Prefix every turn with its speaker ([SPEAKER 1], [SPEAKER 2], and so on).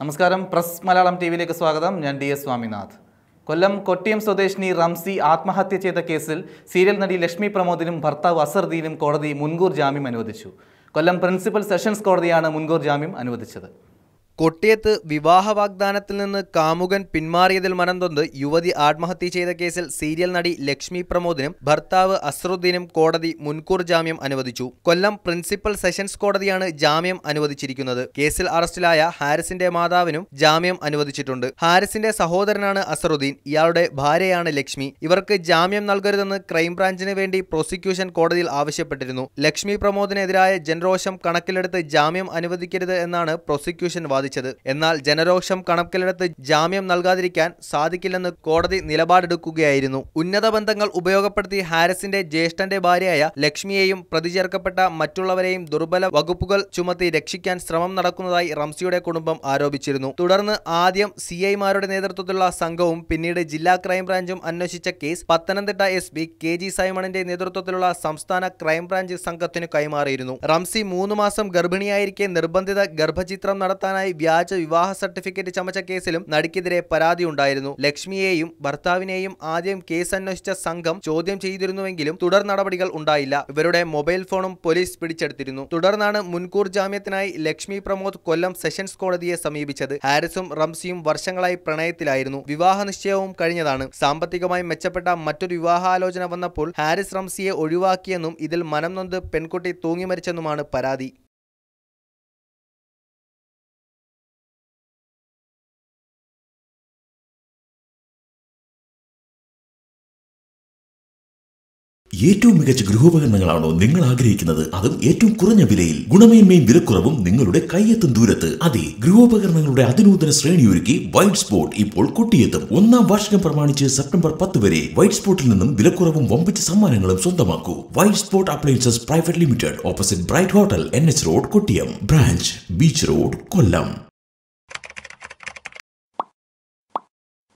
[SPEAKER 1] നമസ്കാരം press Malayalam T വിയിലേക്ക് സ്വാഗതം ഞാൻ ഡി എസ് സ്വാമിനാഥ് കൊല്ലം കൊട്ടിയം സ്വദേശിനി റംസി ആത്മഹത്യ ചെയ്ത കേസിൽ സീരിയൽ നടി ലക്ഷ്മി പ്രമോദിനും ഭർത്താവ് അസർദീനും കോടതി മുൻകൂർ ജാമ്യം അനുവദിച്ചു കൊല്ലം പ്രിൻസിപ്പൽ സെഷൻസ് കോടതിയാണ് മുൻകൂർ ജാമ്യം അനുവദിച്ചത് കൊട്ടിയത്ത് വിവാഹ വാഗ്ദാനത്തിൽ നിന്ന് കാമുകൻ പിന്മാറിയതിൽ മനംതൊന്ന് യുവതി ആത്മഹത്യ ചെയ്ത കേസിൽ സീരിയൽ നടി ലക്ഷ്മി പ്രമോദിനും ഭർത്താവ് അസ്രുദ്ദീനും കോടതി മുൻകൂർ ജാമ്യം അനുവദിച്ചു കൊല്ലം പ്രിൻസിപ്പൽ സെഷൻസ് കോടതിയാണ് ജാമ്യം അനുവദിച്ചിരിക്കുന്നത് കേസിൽ അറസ്റ്റിലായ ഹാരിസിന്റെ മാതാവിനും ജാമ്യം അനുവദിച്ചിട്ടുണ്ട് ഹാരിസിന്റെ സഹോദരനാണ് അസറുദ്ദീൻ ഇയാളുടെ ഭാര്യയാണ് ലക്ഷ്മി ഇവർക്ക് ജാമ്യം നൽകരുതെന്ന് ക്രൈംബ്രാഞ്ചിന് വേണ്ടി പ്രോസിക്യൂഷൻ കോടതിയിൽ ആവശ്യപ്പെട്ടിരുന്നു ലക്ഷ്മി പ്രമോദിനെതിരായ ജനരോഷം കണക്കിലെടുത്ത് ജാമ്യം അനുവദിക്കരുത് എന്നാണ് പ്രോസിക്യൂഷൻ വാദം സാധിച്ചത് എന്നാൽ ജനരോഷം കണക്കിലെടുത്ത് ജാമ്യം നൽകാതിരിക്കാൻ സാധിക്കില്ലെന്ന് കോടതി നിലപാടെടുക്കുകയായിരുന്നു ഉന്നത ബന്ധങ്ങൾ ഉപയോഗപ്പെടുത്തി ഹാരിസിന്റെ ജ്യേഷ്ഠന്റെ ഭാര്യയായ ലക്ഷ്മിയെയും പ്രതി ചേർക്കപ്പെട്ട മറ്റുള്ളവരെയും ദുർബല വകുപ്പുകൾ ചുമത്തി രക്ഷിക്കാൻ ശ്രമം നടക്കുന്നതായി റംസിയുടെ കുടുംബം ആരോപിച്ചിരുന്നു തുടർന്ന് ആദ്യം സി ഐമാരുടെ നേതൃത്വത്തിലുള്ള സംഘവും പിന്നീട് ജില്ലാ ക്രൈംബ്രാഞ്ചും അന്വേഷിച്ച case Pathanamthitta S P K G സൈമണിന്റെ നേതൃത്വത്തിലുള്ള സംസ്ഥാന ക്രൈംബ്രാഞ്ച് സംഘത്തിനു കൈമാറിയിരുന്നു റംസി മൂന്ന് മാസം ഗർഭിണിയായിരിക്കെ നിർബന്ധിത ഗർഭചിത്രം നടത്താനായി വ്യാജ വിവാഹ സർട്ടിഫിക്കറ്റ് ചമച്ച കേസിലും നടിക്കെതിരെ പരാതിയുണ്ടായിരുന്നു ലക്ഷ്മിയെയും ഭർത്താവിനെയും ആദ്യം കേസ് അന്വേഷിച്ച സംഘം ചോദ്യം ചെയ്തിരുന്നുവെങ്കിലും തുടർ നടപടികൾ ഉണ്ടായില്ല ഇവരുടെ മൊബൈൽ ഫോണും പോലീസ് പിടിച്ചെടുത്തിരുന്നു തുടർന്നാണ് മുൻകൂർ ജാമ്യത്തിനായി ലക്ഷ്മി പ്രമോദ് കൊല്ലം സെഷൻസ് കോടതിയെ സമീപിച്ചത് ഹാരിസും റംസിയും വർഷങ്ങളായി പ്രണയത്തിലായിരുന്നു വിവാഹ നിശ്ചയവും കഴിഞ്ഞതാണ് സാമ്പത്തികമായി മെച്ചപ്പെട്ട മറ്റൊരു വിവാഹാലോചന വന്നപ്പോൾ ഹാരിസ് റംസിയെ ഒഴിവാക്കിയെന്നും ഇതിൽ മനം നൊന്ത് പെൺകുട്ടി
[SPEAKER 2] തൂങ്ങിമരിച്ചെന്നുമാണ് പരാതി ഏറ്റവും മികച്ച ഗൃഹോപകരണങ്ങളാണോ നിങ്ങൾ ആഗ്രഹിക്കുന്നത് അതും ഏറ്റവും കുറഞ്ഞ വിലയിൽ ഗുണമേന്മയും വിലക്കുറവും നിങ്ങളുടെ കയ്യെത്തും ദൂരത്ത് അതെ ഗൃഹോപകരണങ്ങളുടെ അതിനൂതന ശ്രേണി ഒരുക്കി വൈറ്റ് സ്പോട്ട് ഇപ്പോൾ കൊട്ടിയെത്തും ഒന്നാം വാർഷികം പ്രമാണിച്ച് സെപ്റ്റംബർ പത്ത് വരെ വൈറ്റ് സ്പോട്ടിൽ നിന്നും വിലക്കുറവും വമ്പിച്ച സമ്മാനങ്ങളും സ്വന്തമാക്കൂ white spot appliances private limited opposite bright hotel N H road Kottiyam branch beach road കൊല്ലം